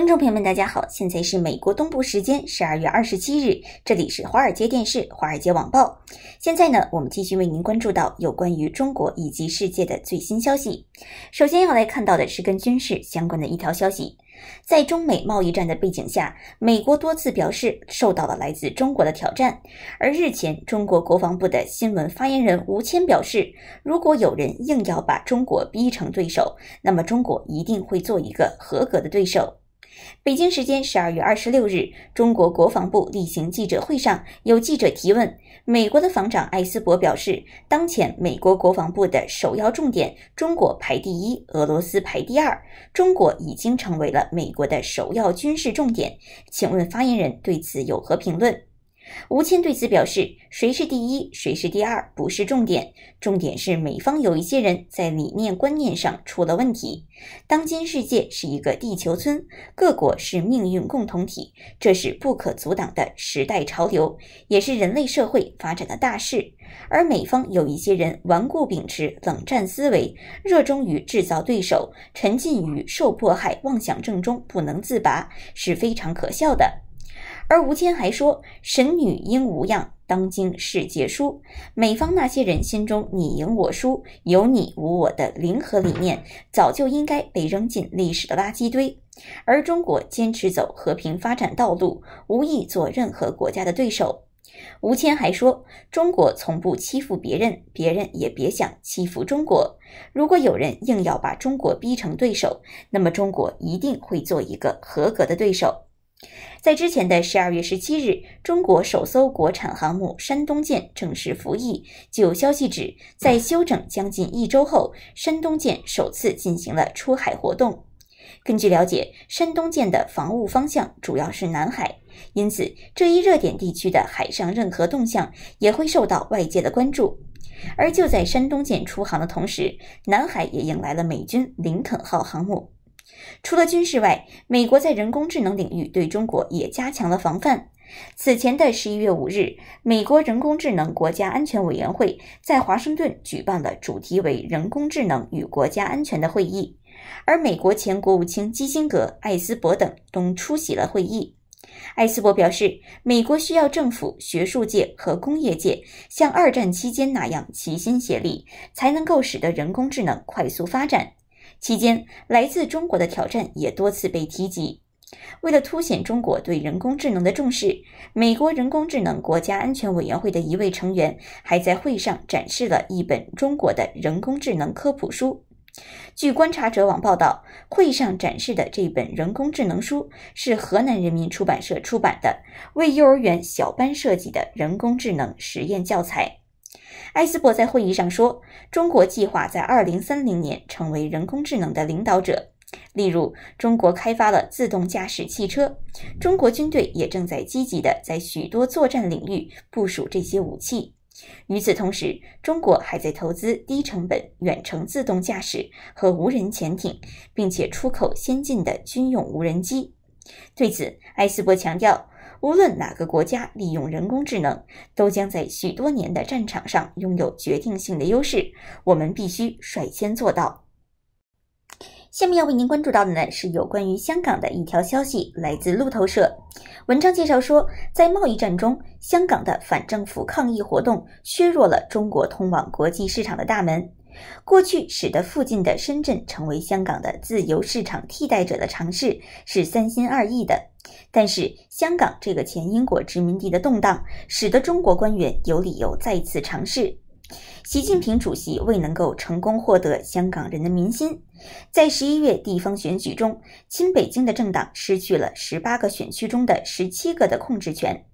观众朋友们，大家好，现在是美国东部时间十二月二十七日，这里是华尔街电视、华尔街网报。现在呢，我们继续为您关注到有关于中国以及世界的最新消息。首先要来看到的是跟军事相关的一条消息，在中美贸易战的背景下，美国多次表示受到了来自中国的挑战。而日前，中国国防部的新闻发言人吴谦表示，如果有人硬要把中国逼成对手，那么中国一定会做一个合格的对手。北京时间十二月二十六日，中国国防部例行记者会上，有记者提问，美国的防长艾斯伯表示，当前美国国防部的首要重点，中国排第一，俄罗斯排第二，中国已经成为了美国的首要军事重点，请问发言人对此有何评论？吴谦对此表示：“谁是第一，谁是第二，不是重点，重点是美方有一些人在理念观念上出了问题。当今世界是一个地球村，各国是命运共同体，这是不可阻挡的时代潮流，也是人类社会发展的大事。而美方有一些人顽固秉持冷战思维，热衷于制造对手，沉浸于受迫害妄想症中不能自拔，是非常可笑的。”而吴谦还说：“神女应无恙，当今世界输，美方那些人心中你赢我输、有你无我的零和理念，早就应该被扔进历史的垃圾堆。而中国坚持走和平发展道路，无意做任何国家的对手。”吴谦还说：“中国从不欺负别人，别人也别想欺负中国。如果有人硬要把中国逼成对手，那么中国一定会做一个合格的对手。”在之前的十二月十七日，中国首艘国产航母“山东舰”正式服役。有消息指，在休整将近一周后，“山东舰”首次进行了出海活动。根据了解，“山东舰”的防务方向主要是南海，因此这一热点地区的海上任何动向也会受到外界的关注。而就在“山东舰”出航的同时，南海也迎来了美军“林肯号”航母。除了军事外，美国在人工智能领域对中国也加强了防范。此前的十一月五日，美国人工智能国家安全委员会在华盛顿举办了主题为“人工智能与国家安全”的会议，而美国前国务卿基辛格、艾斯伯等都出席了会议。艾斯伯表示，美国需要政府、学术界和工业界像二战期间那样齐心协力，才能够使得人工智能快速发展。期间，来自中国的挑战也多次被提及。为了凸显中国对人工智能的重视，美国人工智能国家安全委员会的一位成员还在会上展示了一本中国的人工智能科普书。据观察者网报道，会上展示的这本人工智能书是河南人民出版社出版的，为幼儿园小班设计的人工智能实验教材。埃斯珀在会议上说：“中国计划在2030年成为人工智能的领导者。例如，中国开发了自动驾驶汽车，中国军队也正在积极地在许多作战领域部署这些武器。与此同时，中国还在投资低成本远程自动驾驶和无人潜艇，并且出口先进的军用无人机。”对此，埃斯珀强调。无论哪个国家利用人工智能，都将在许多年的战场上拥有决定性的优势。我们必须率先做到。下面要为您关注到的呢，是有关于香港的一条消息，来自路透社。文章介绍说，在贸易战中，香港的反政府抗议活动削弱了中国通往国际市场的大门。过去使得附近的深圳成为香港的自由市场替代者的尝试是三心二意的，但是香港这个前英国殖民地的动荡使得中国官员有理由再次尝试。习近平主席未能够成功获得香港人的民心，在十一月地方选举中，亲北京的政党失去了十八个选区中的十七个的控制权，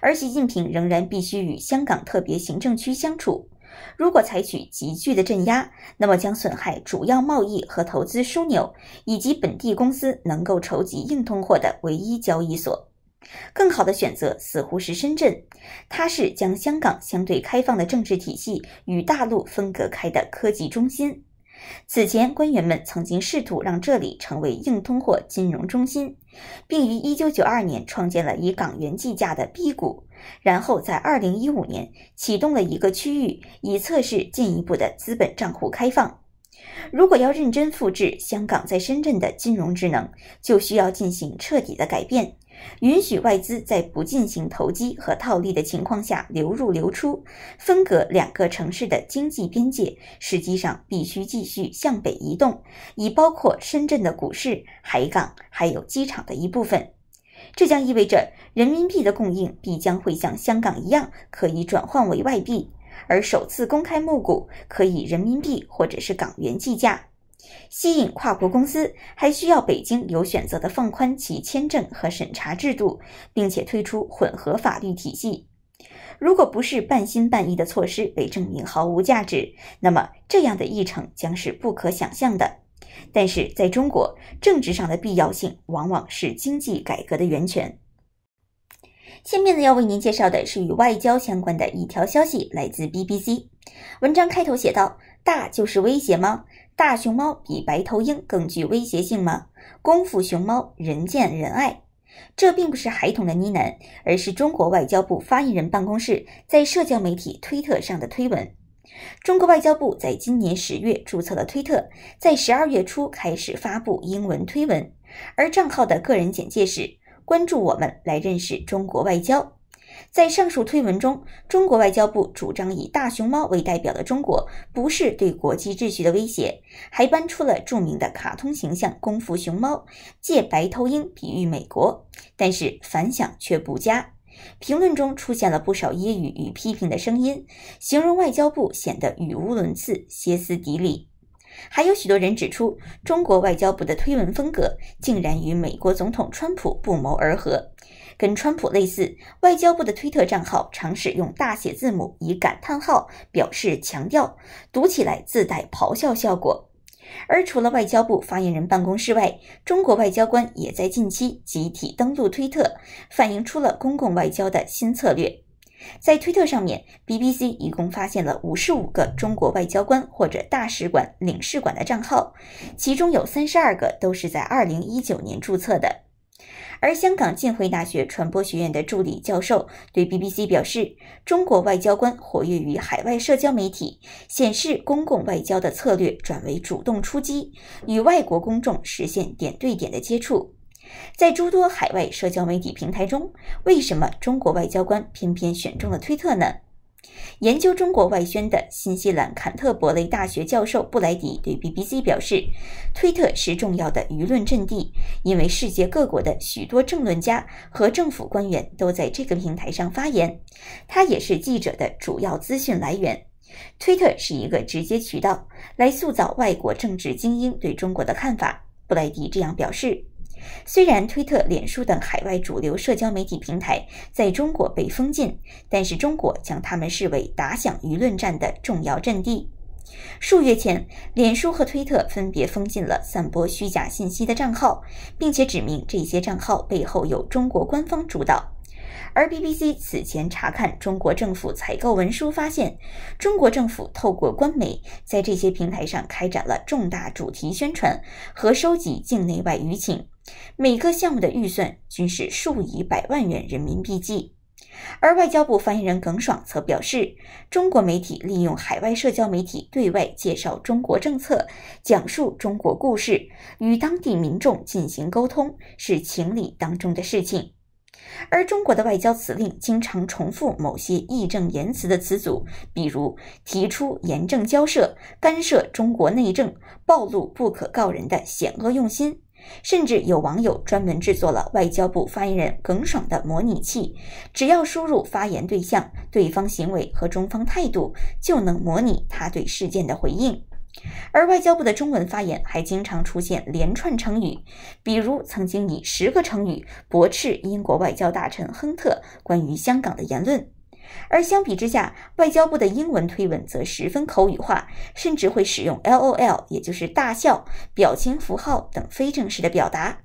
而习近平仍然必须与香港特别行政区相处。如果采取急剧的镇压，那么将损害主要贸易和投资枢纽，以及本地公司能够筹集硬通货的唯一交易所。更好的选择似乎是深圳，它是将香港相对开放的政治体系与大陆分隔开的科技中心。此前，官员们曾经试图让这里成为硬通货金融中心，并于1992年创建了以港元计价的 B 股，然后在2015年启动了一个区域，以测试进一步的资本账户开放。如果要认真复制香港在深圳的金融职能，就需要进行彻底的改变。允许外资在不进行投机和套利的情况下流入流出，分隔两个城市的经济边界，实际上必须继续向北移动，以包括深圳的股市、海港还有机场的一部分。这将意味着人民币的供应必将会像香港一样，可以转换为外币，而首次公开募股可以人民币或者是港元计价。吸引跨国公司还需要北京有选择的放宽其签证和审查制度，并且推出混合法律体系。如果不是半信半疑的措施被证明毫无价值，那么这样的议程将是不可想象的。但是在中国，政治上的必要性往往是经济改革的源泉。下面呢要为您介绍的是与外交相关的一条消息，来自 BBC。文章开头写道：“大就是威胁吗？”大熊猫比白头鹰更具威胁性吗？功夫熊猫人见人爱，这并不是孩童的呢喃，而是中国外交部发言人办公室在社交媒体推特上的推文。中国外交部在今年十月注册了推特，在十二月初开始发布英文推文，而账号的个人简介是“关注我们，来认识中国外交”。在上述推文中，中国外交部主张以大熊猫为代表的中国不是对国际秩序的威胁，还搬出了著名的卡通形象功夫熊猫，借白头鹰比喻美国，但是反响却不佳。评论中出现了不少揶揄与批评的声音，形容外交部显得语无伦次、歇斯底里。还有许多人指出，中国外交部的推文风格竟然与美国总统川普不谋而合。跟川普类似，外交部的推特账号常使用大写字母以感叹号表示强调，读起来自带咆哮效果。而除了外交部发言人办公室外，中国外交官也在近期集体登录推特，反映出了公共外交的新策略。在推特上面，BBC 一共发现了五十五个中国外交官或者大使馆、领事馆的账号，其中有三十二个都是在二零一九年注册的。而香港浸会大学传播学院的助理教授对 BBC 表示：“中国外交官活跃于海外社交媒体，显示公共外交的策略转为主动出击，与外国公众实现点对点的接触。在诸多海外社交媒体平台中，为什么中国外交官偏偏选中了推特呢？”研究中国外宣的新西兰坎特伯雷大学教授布莱迪对 BBC 表示：“推特是重要的舆论阵地，因为世界各国的许多政论家和政府官员都在这个平台上发言。它也是记者的主要资讯来源。推特是一个直接渠道，来塑造外国政治精英对中国的看法。”布莱迪这样表示。虽然推特、脸书等海外主流社交媒体平台在中国被封禁，但是中国将他们视为打响舆论战的重要阵地。数月前，脸书和推特分别封禁了散播虚假信息的账号，并且指明这些账号背后有中国官方主导。而 BBC 此前查看中国政府采购文书，发现中国政府透过官媒在这些平台上开展了重大主题宣传和收集境内外舆情。每个项目的预算均是数以百万元人民币计。而外交部发言人耿爽则表示：“中国媒体利用海外社交媒体对外介绍中国政策，讲述中国故事，与当地民众进行沟通，是情理当中的事情。”而中国的外交辞令经常重复某些义正言辞的词组，比如提出严正交涉、干涉中国内政、暴露不可告人的险恶用心，甚至有网友专门制作了外交部发言人耿爽的模拟器，只要输入发言对象、对方行为和中方态度，就能模拟他对事件的回应。而外交部的中文发言还经常出现连串成语，比如曾经以十个成语驳斥英国外交大臣亨特关于香港的言论。而相比之下，外交部的英文推文则十分口语化，甚至会使用 “l o l” 也就是大笑表情符号等非正式的表达。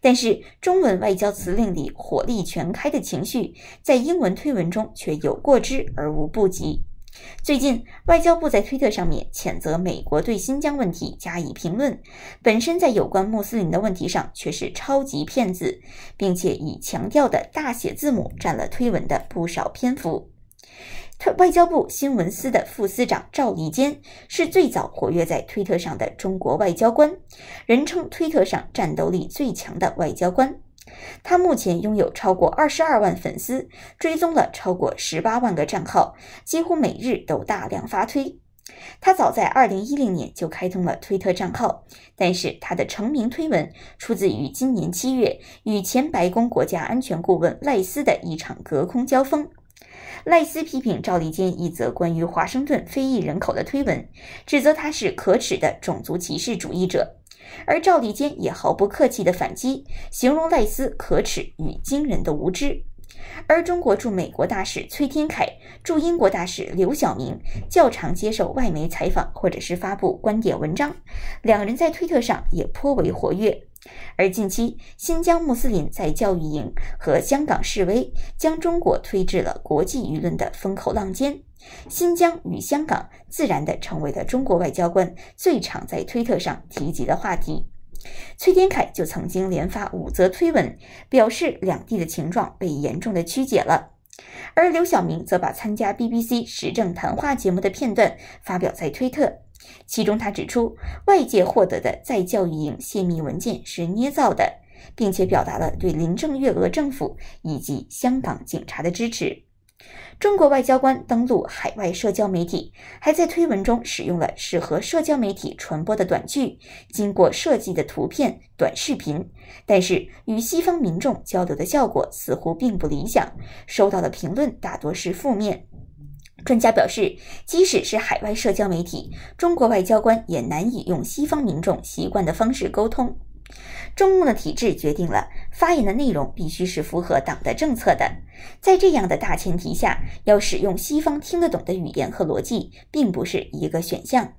但是，中文外交辞令里火力全开的情绪，在英文推文中却有过之而无不及。最近，外交部在推特上面谴责美国对新疆问题加以评论，本身在有关穆斯林的问题上却是超级骗子，并且以强调的大写字母占了推文的不少篇幅。特外交部新闻司的副司长赵立坚是最早活跃在推特上的中国外交官，人称推特上战斗力最强的外交官。他目前拥有超过二十二万粉丝，追踪了超过十八万个账号，几乎每日都大量发推。他早在二零一零年就开通了推特账号，但是他的成名推文出自于今年七月与前白宫国家安全顾问赖斯的一场隔空交锋。赖斯批评赵立坚一则关于华盛顿非裔人口的推文，指责他是可耻的种族歧视主义者。而赵立坚也毫不客气地反击，形容赖斯可耻与惊人的无知。而中国驻美国大使崔天凯、驻英国大使刘晓明较常接受外媒采访或者是发布观点文章，两人在推特上也颇为活跃。而近期，新疆穆斯林在教育营和香港示威，将中国推至了国际舆论的风口浪尖。新疆与香港自然地成为了中国外交官最常在推特上提及的话题。崔天凯就曾经连发五则推文，表示两地的情状被严重的曲解了。而刘晓明则把参加 BBC 时政谈话节目的片段发表在推特。其中，他指出外界获得的在教育营泄密文件是捏造的，并且表达了对林郑月娥政府以及香港警察的支持。中国外交官登陆海外社交媒体，还在推文中使用了适合社交媒体传播的短句、经过设计的图片、短视频，但是与西方民众交流的效果似乎并不理想，收到的评论大多是负面。专家表示，即使是海外社交媒体，中国外交官也难以用西方民众习惯的方式沟通。中共的体制决定了发言的内容必须是符合党的政策的，在这样的大前提下，要使用西方听得懂的语言和逻辑，并不是一个选项。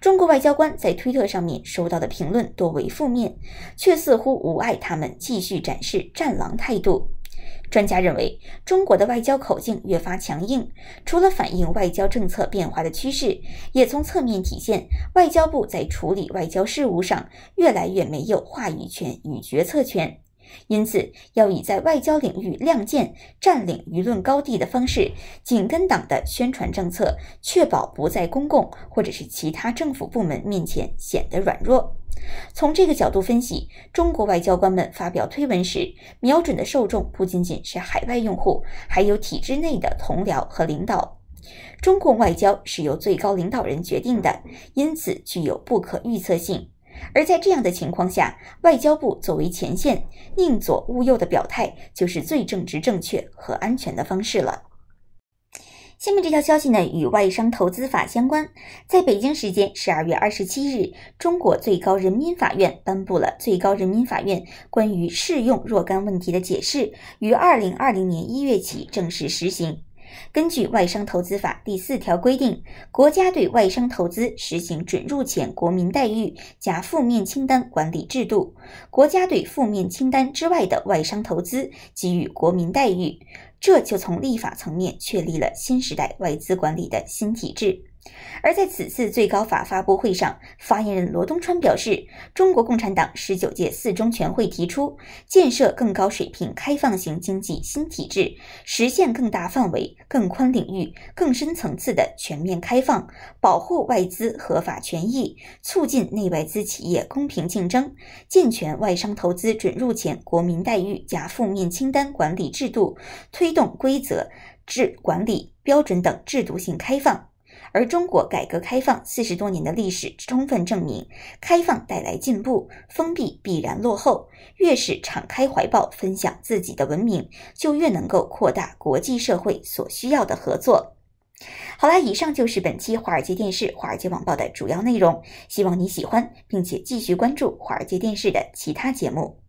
中国外交官在推特上面收到的评论多为负面，却似乎无碍他们继续展示“战狼”态度。专家认为，中国的外交口径越发强硬，除了反映外交政策变化的趋势，也从侧面体现外交部在处理外交事务上越来越没有话语权与决策权。因此，要以在外交领域亮剑、占领舆论高地的方式，紧跟党的宣传政策，确保不在公共或者是其他政府部门面前显得软弱。从这个角度分析，中国外交官们发表推文时，瞄准的受众不仅仅是海外用户，还有体制内的同僚和领导。中共外交是由最高领导人决定的，因此具有不可预测性。而在这样的情况下，外交部作为前线，宁左勿右的表态就是最正直、正确和安全的方式了。下面这条消息呢，与外商投资法相关。在北京时间十二月二十七日，中国最高人民法院颁布了《最高人民法院关于适用若干问题的解释》，于二零二零年一月起正式实行。根据外商投资法第四条规定，国家对外商投资实行准入前国民待遇加负面清单管理制度，国家对负面清单之外的外商投资给予国民待遇。这就从立法层面确立了新时代外资管理的新体制。而在此次最高法发布会上，发言人罗东川表示，中国共产党十九届四中全会提出，建设更高水平开放型经济新体制，实现更大范围、更宽领域、更深层次的全面开放，保护外资合法权益，促进内外资企业公平竞争，健全外商投资准入前国民待遇加负面清单管理制度，推动规则、制管理、标准等制度性开放。而中国改革开放四十多年的历史充分证明，开放带来进步，封闭必然落后。越是敞开怀抱分享自己的文明，就越能够扩大国际社会所需要的合作。好啦，以上就是本期华尔街电视、华尔街网报的主要内容，希望你喜欢，并且继续关注华尔街电视的其他节目。